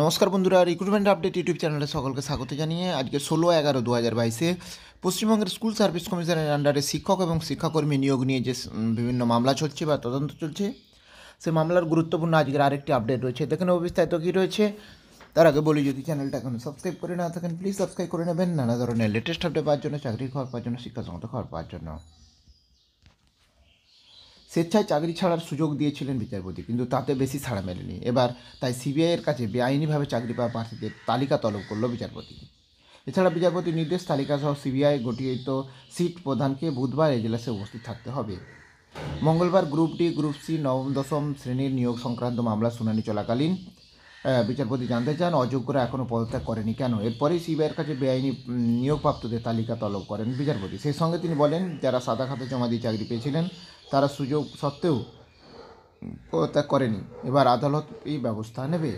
নমস্কার বন্ধুরা recruitment update YouTube চ্যানেলে সকলকে স্বাগত জানিয়ে আজকে ষোলো এগারো দু হাজার বাইশে পশ্চিমবঙ্গের স্কুল সার্ভিস কমিশনের আন্ডারে শিক্ষক এবং শিক্ষাকর্মী নিয়োগ নিয়ে যে বিভিন্ন মামলা চলছে বা তদন্ত চলছে সে মামলার গুরুত্বপূর্ণ আজকের আরেকটি আপডেট রয়েছে দেখে নেব বিস্তারিত কী রয়েছে তার আগে বলি যদি চ্যানেলটা এখন সাবস্ক্রাইব করে না থাকেন প্লিজ সাবস্ক্রাইব করে নেবেন নানা ধরনের লেটেস্ট আপডেট পাওয়ার জন্য চাকরির খাওয়ার পাওয়ার জন্য শিক্ষা সংস্থা খাওয়ার পাওয়ার জন্য স্বেচ্ছায় চাকরি ছাড়ার সুযোগ দিয়েছিলেন বিচারপতি কিন্তু তাতে বেশি ছাড়া মেলেনি এবার তাই সিবিআইয়ের কাছে বেআইনিভাবে চাকরি পাওয়া প্রার্থীদের তালিকা তলব করল বিচারপতি এছাড়া বিচারপতির নির্দেশ তালিকা সহ সিবিআই গঠিত সিট প্রধানকে বুধবার এজলাসে উপস্থিত থাকতে হবে মঙ্গলবার গ্রুপ ডি গ্রুপ সি নবম দশম শ্রেণীর নিয়োগ সংক্রান্ত মামলা শুনানি চলাকালীন বিচারপতি জানতে চান অযোগ্যরা এখনও পদত্যাগ করেনি কেন এরপরেই সিবিআইয়ের কাছে বেআইনি নিয়োগপ্রাপ্তদের তালিকা তলব করেন বিচারপতি সেই সঙ্গে তিনি বলেন যারা সাদা খাতে জমা দিয়ে চাকরি পেয়েছিলেন তারা সুযোগ সত্ত্বেও তা করেনি এবার আদালত এই ব্যবস্থা নেবে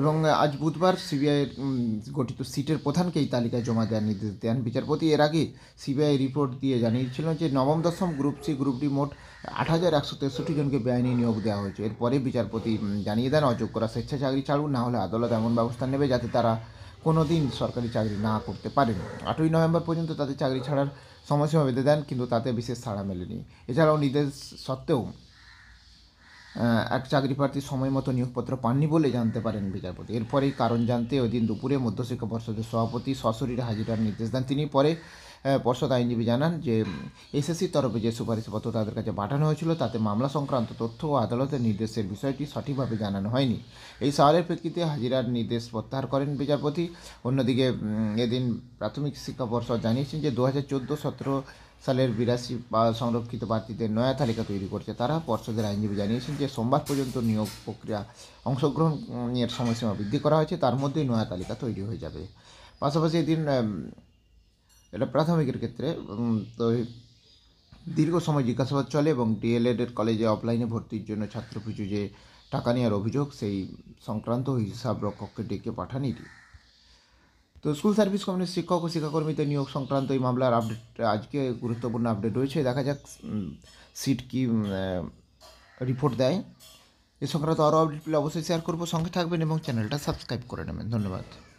এবং আজ বুধবার সিবিআইয়ের গঠিত সিটের প্রধানকেই তালিকায় জমা দেওয়ার নির্দেশ দেন বিচারপতি এর আগে সিবিআই রিপোর্ট দিয়ে জানিয়েছিল যে নবম দশম গ্রুপ সি গ্রুপ ডি মোট আট হাজার একশো তেষট্টি জনকে বেআইনি নিয়োগ দেওয়া হয়েছে এরপরে বিচারপতি জানিয়ে দেন অযোগ্যরা স্বেচ্ছাচাকরি ছাড়ুন না হলে আদালত এমন ব্যবস্থা নেবে যাতে তারা কোনো দিন সরকারি চাকরি না করতে পারেন আটই নভেম্বর পর্যন্ত তাদের চাকরি ছাড়ার সময়সীমা বেঁধে দেন কিন্তু তাতে বিশেষ ছাড়া মেলেনি এছাড়াও নির্দেশ সত্ত্বেও এক চাকরি প্রার্থী সময় মতো নিয়োগপত্র পাননি বলে জানতে পারেন বিচারপতি এরপরেই কারণ জানতে ওই দিন দুপুরে মধ্যশিক্ষা পর্ষদের সভাপতি সশরীরে হাজিরার নির্দেশ দেন তিনি পরে পর্ষদ আইনজীবী জানান যে এসএসসির তরফে যে সুপারিশপত্র তাদের কাছে পাঠানো হয়েছিল তাতে মামলা সংক্রান্ত তথ্য ও আদালতের নির্দেশের বিষয়টি সঠিকভাবে জানানো হয়নি এই সওয়ালের প্রেক্ষিতে হাজিরার নির্দেশ প্রত্যাহার করেন বিচারপতি অন্যদিকে এদিন প্রাথমিক শিক্ষা পর্ষদ জানিয়েছেন যে দু হাজার চোদ্দো সতেরো সালের বিরাশি সংরক্ষিত প্রার্থীদের নয়া তালিকা তৈরি করছে তারা পর্ষদের আইনজীবী জানিয়েছেন যে সোমবার পর্যন্ত নিয়োগ প্রক্রিয়া অংশগ্রহণের সময়সীমা বৃদ্ধি করা হয়েছে তার মধ্যেই নয়া তালিকা তৈরি হয়ে যাবে পাশাপাশি এদিন এটা প্রাথমিকের ক্ষেত্রে তো দীর্ঘ সময় জিজ্ঞাসাবাদ চলে এবং ডিএলএডের কলেজে অফলাইনে ভর্তির জন্য ছাত্র পিছু যে টাকা নেওয়ার অভিযোগ সেই সংক্রান্ত হিসাব রক্ষককে ডেকে পাঠান ইডি তো স্কুল সার্ভিস কমিশনের শিক্ষক ও শিক্ষাকর্মীদের নিয়োগ সংক্রান্ত এই মামলার আপডেট আজকে গুরুত্বপূর্ণ আপডেট রয়েছে দেখা যাক সিট কি রিপোর্ট দেয় এ সংক্রান্ত আরও আপডেট পেলে অবশ্যই শেয়ার করবো সঙ্গে থাকবেন এবং চ্যানেলটা সাবস্ক্রাইব করে নেবেন ধন্যবাদ